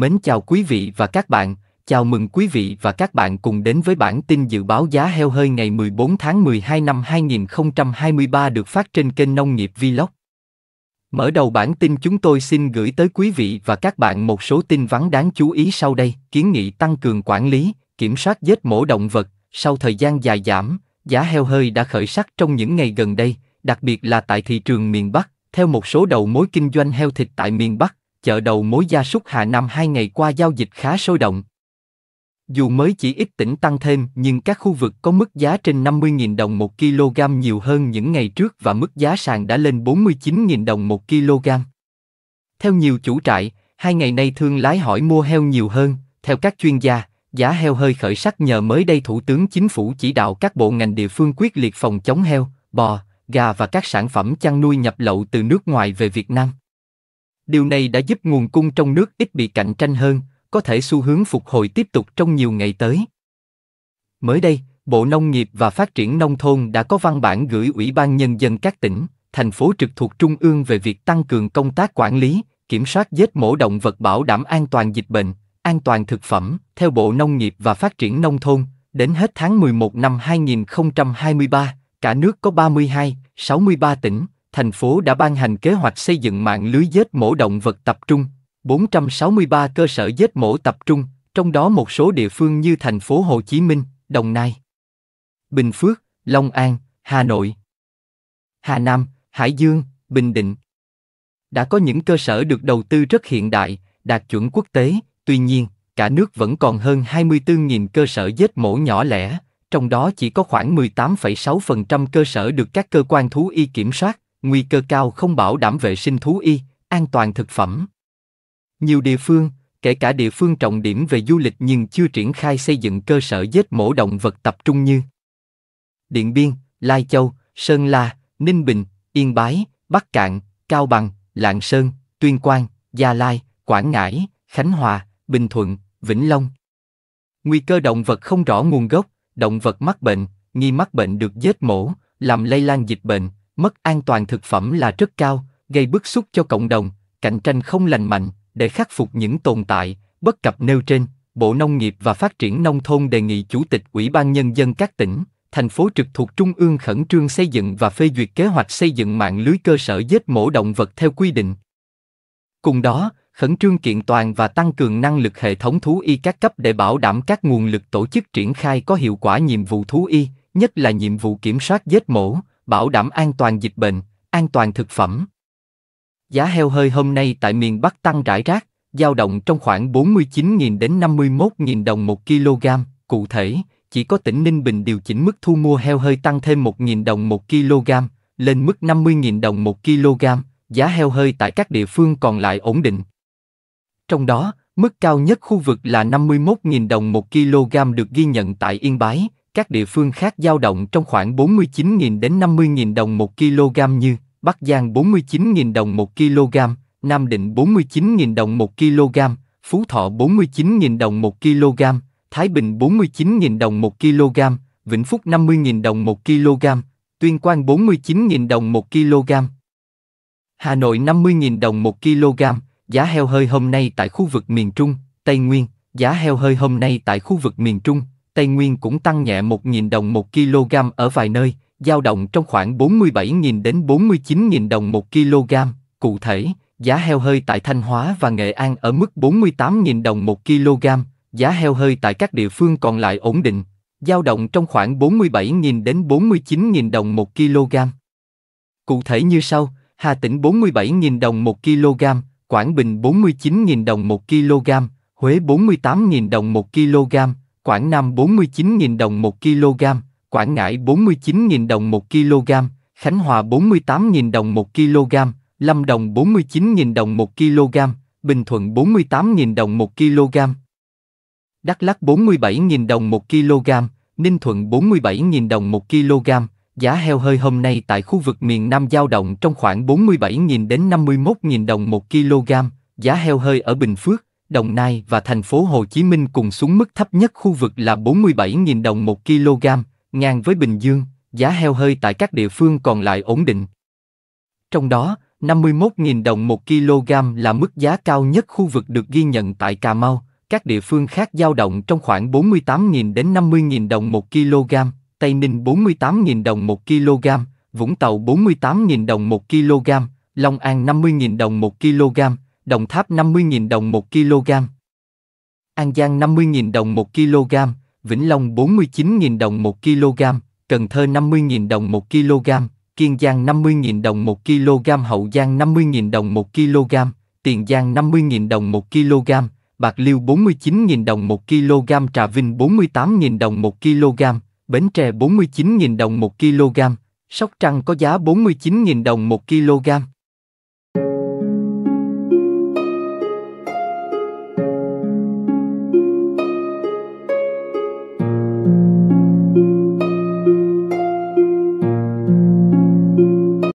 Mến chào quý vị và các bạn, chào mừng quý vị và các bạn cùng đến với bản tin dự báo giá heo hơi ngày 14 tháng 12 năm 2023 được phát trên kênh Nông nghiệp Vlog. Mở đầu bản tin chúng tôi xin gửi tới quý vị và các bạn một số tin vắn đáng chú ý sau đây. Kiến nghị tăng cường quản lý, kiểm soát giết mổ động vật, sau thời gian dài giảm, giá heo hơi đã khởi sắc trong những ngày gần đây, đặc biệt là tại thị trường miền Bắc. Theo một số đầu mối kinh doanh heo thịt tại miền Bắc, chợ đầu mối gia súc Hà Nam hai ngày qua giao dịch khá sôi động. Dù mới chỉ ít tỉnh tăng thêm nhưng các khu vực có mức giá trên 50.000 đồng 1 kg nhiều hơn những ngày trước và mức giá sàn đã lên 49.000 đồng 1 kg. Theo nhiều chủ trại, hai ngày nay thương lái hỏi mua heo nhiều hơn, theo các chuyên gia, giá heo hơi khởi sắc nhờ mới đây Thủ tướng Chính phủ chỉ đạo các bộ ngành địa phương quyết liệt phòng chống heo, bò, gà và các sản phẩm chăn nuôi nhập lậu từ nước ngoài về Việt Nam. Điều này đã giúp nguồn cung trong nước ít bị cạnh tranh hơn, có thể xu hướng phục hồi tiếp tục trong nhiều ngày tới. Mới đây, Bộ Nông nghiệp và Phát triển Nông thôn đã có văn bản gửi Ủy ban Nhân dân các tỉnh, thành phố trực thuộc Trung ương về việc tăng cường công tác quản lý, kiểm soát giết mổ động vật bảo đảm an toàn dịch bệnh, an toàn thực phẩm, theo Bộ Nông nghiệp và Phát triển Nông thôn. Đến hết tháng 11 năm 2023, cả nước có 32, 63 tỉnh, thành phố đã ban hành kế hoạch xây dựng mạng lưới giết mổ động vật tập trung, 463 cơ sở giết mổ tập trung, trong đó một số địa phương như thành phố Hồ Chí Minh, Đồng Nai, Bình Phước, Long An, Hà Nội, Hà Nam, Hải Dương, Bình Định. Đã có những cơ sở được đầu tư rất hiện đại, đạt chuẩn quốc tế, tuy nhiên, cả nước vẫn còn hơn 24.000 cơ sở giết mổ nhỏ lẻ, trong đó chỉ có khoảng 18,6% cơ sở được các cơ quan thú y kiểm soát, nguy cơ cao không bảo đảm vệ sinh thú y, an toàn thực phẩm. Nhiều địa phương, kể cả địa phương trọng điểm về du lịch nhưng chưa triển khai xây dựng cơ sở giết mổ động vật tập trung như Điện Biên, Lai Châu, Sơn La, Ninh Bình, Yên Bái, Bắc Cạn, Cao Bằng, Lạng Sơn, Tuyên Quang, Gia Lai, Quảng Ngãi, Khánh Hòa, Bình Thuận, Vĩnh Long. Nguy cơ động vật không rõ nguồn gốc, động vật mắc bệnh, nghi mắc bệnh được giết mổ, làm lây lan dịch bệnh, mất an toàn thực phẩm là rất cao gây bức xúc cho cộng đồng cạnh tranh không lành mạnh để khắc phục những tồn tại bất cập nêu trên bộ nông nghiệp và phát triển nông thôn đề nghị chủ tịch ủy ban nhân dân các tỉnh thành phố trực thuộc trung ương khẩn trương xây dựng và phê duyệt kế hoạch xây dựng mạng lưới cơ sở giết mổ động vật theo quy định cùng đó khẩn trương kiện toàn và tăng cường năng lực hệ thống thú y các cấp để bảo đảm các nguồn lực tổ chức triển khai có hiệu quả nhiệm vụ thú y nhất là nhiệm vụ kiểm soát giết mổ bảo đảm an toàn dịch bệnh, an toàn thực phẩm. Giá heo hơi hôm nay tại miền Bắc tăng rải rác, giao động trong khoảng 49.000 đến 51.000 đồng một kg, cụ thể, chỉ có tỉnh Ninh Bình điều chỉnh mức thu mua heo hơi tăng thêm 1.000 đồng một kg, lên mức 50.000 đồng một kg, giá heo hơi tại các địa phương còn lại ổn định. Trong đó, mức cao nhất khu vực là 51.000 đồng một kg được ghi nhận tại Yên Bái, các địa phương khác giao động trong khoảng 49.000 đến 50.000 đồng một kg như Bắc Giang 49.000 đồng một kg, Nam Định 49.000 đồng một kg, Phú Thọ 49.000 đồng một kg, Thái Bình 49.000 đồng một kg, Vĩnh Phúc 50.000 đồng một kg, Tuyên Quang 49.000 đồng một kg. Hà Nội 50.000 đồng một kg, giá heo hơi hôm nay tại khu vực miền Trung, Tây Nguyên, giá heo hơi hôm nay tại khu vực miền Trung, Tây Nguyên cũng tăng nhẹ 1.000 đồng 1 kg ở vài nơi, giao động trong khoảng 47.000 đến 49.000 đồng 1 kg. Cụ thể, giá heo hơi tại Thanh Hóa và Nghệ An ở mức 48.000 đồng 1 kg, giá heo hơi tại các địa phương còn lại ổn định, giao động trong khoảng 47.000 đến 49.000 đồng 1 kg. Cụ thể như sau, Hà Tĩnh 47.000 đồng 1 kg, Quảng Bình 49.000 đồng 1 kg, Huế 48.000 đồng 1 kg, Quảng Nam 49.000 đồng 1 kg, Quảng Ngãi 49.000 đồng 1 kg, Khánh Hòa 48.000 đồng 1 kg, Lâm Đồng 49.000 đồng 1 kg, Bình Thuận 48.000 đồng 1 kg. Đắk Lắk 47.000 đồng 1 kg, Ninh Thuận 47.000 đồng 1 kg, giá heo hơi hôm nay tại khu vực miền Nam giao động trong khoảng 47.000 đến 51.000 đồng 1 kg, giá heo hơi ở Bình Phước Đồng Nai và thành phố Hồ Chí Minh cùng xuống mức thấp nhất khu vực là 47.000 đồng 1 kg, ngang với Bình Dương, giá heo hơi tại các địa phương còn lại ổn định. Trong đó, 51.000 đồng 1 kg là mức giá cao nhất khu vực được ghi nhận tại Cà Mau, các địa phương khác dao động trong khoảng 48.000 đến 50.000 đồng 1 kg, Tây Ninh 48.000 đồng 1 kg, Vũng Tàu 48.000 đồng 1 kg, Long An 50.000 đồng 1 kg, Đồng Tháp 50.000 đồng 1 kg. An Giang 50.000 đồng 1 kg, Vĩnh Long 49.000 đồng 1 kg, Cần Thơ 50.000 đồng 1 kg, Kiên Giang 50.000 đồng 1 kg, Hậu Giang 50.000 đồng 1 kg, Tiền Giang 50.000 đồng 1 kg, Bạc Liêu 49.000 đồng 1 kg, Trà Vinh 48.000 đồng 1 kg, Bến Tre 49.000 đồng 1 kg, Sóc Trăng có giá 49.000 đồng 1 kg.